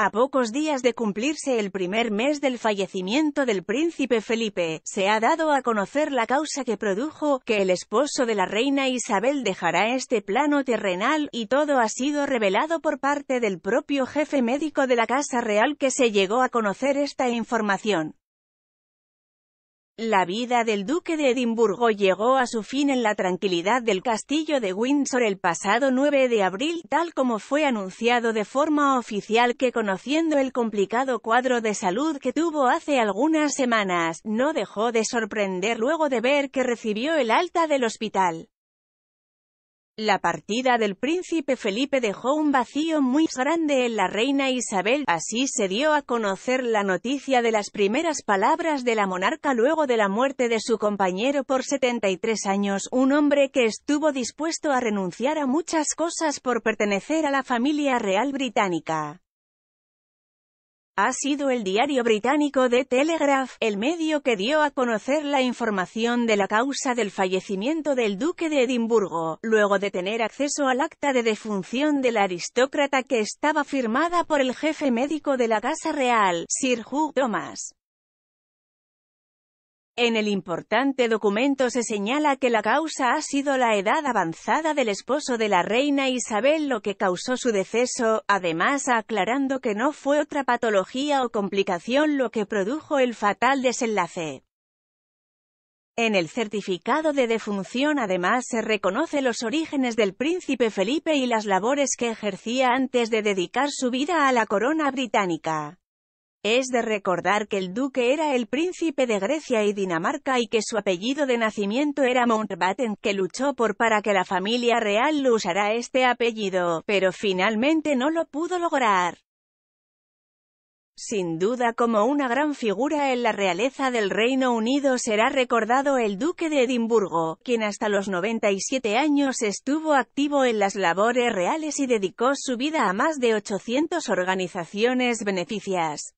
A pocos días de cumplirse el primer mes del fallecimiento del príncipe Felipe, se ha dado a conocer la causa que produjo que el esposo de la reina Isabel dejará este plano terrenal, y todo ha sido revelado por parte del propio jefe médico de la Casa Real que se llegó a conocer esta información. La vida del duque de Edimburgo llegó a su fin en la tranquilidad del castillo de Windsor el pasado 9 de abril, tal como fue anunciado de forma oficial que conociendo el complicado cuadro de salud que tuvo hace algunas semanas, no dejó de sorprender luego de ver que recibió el alta del hospital. La partida del príncipe Felipe dejó un vacío muy grande en la reina Isabel, así se dio a conocer la noticia de las primeras palabras de la monarca luego de la muerte de su compañero por 73 años, un hombre que estuvo dispuesto a renunciar a muchas cosas por pertenecer a la familia real británica ha sido el diario británico The Telegraph, el medio que dio a conocer la información de la causa del fallecimiento del duque de Edimburgo, luego de tener acceso al acta de defunción del aristócrata que estaba firmada por el jefe médico de la Casa Real, Sir Hugh Thomas. En el importante documento se señala que la causa ha sido la edad avanzada del esposo de la reina Isabel lo que causó su deceso, además aclarando que no fue otra patología o complicación lo que produjo el fatal desenlace. En el certificado de defunción además se reconoce los orígenes del príncipe Felipe y las labores que ejercía antes de dedicar su vida a la corona británica. Es de recordar que el duque era el príncipe de Grecia y Dinamarca y que su apellido de nacimiento era Mountbatten, que luchó por para que la familia real usara este apellido, pero finalmente no lo pudo lograr. Sin duda como una gran figura en la realeza del Reino Unido será recordado el duque de Edimburgo, quien hasta los 97 años estuvo activo en las labores reales y dedicó su vida a más de 800 organizaciones beneficias.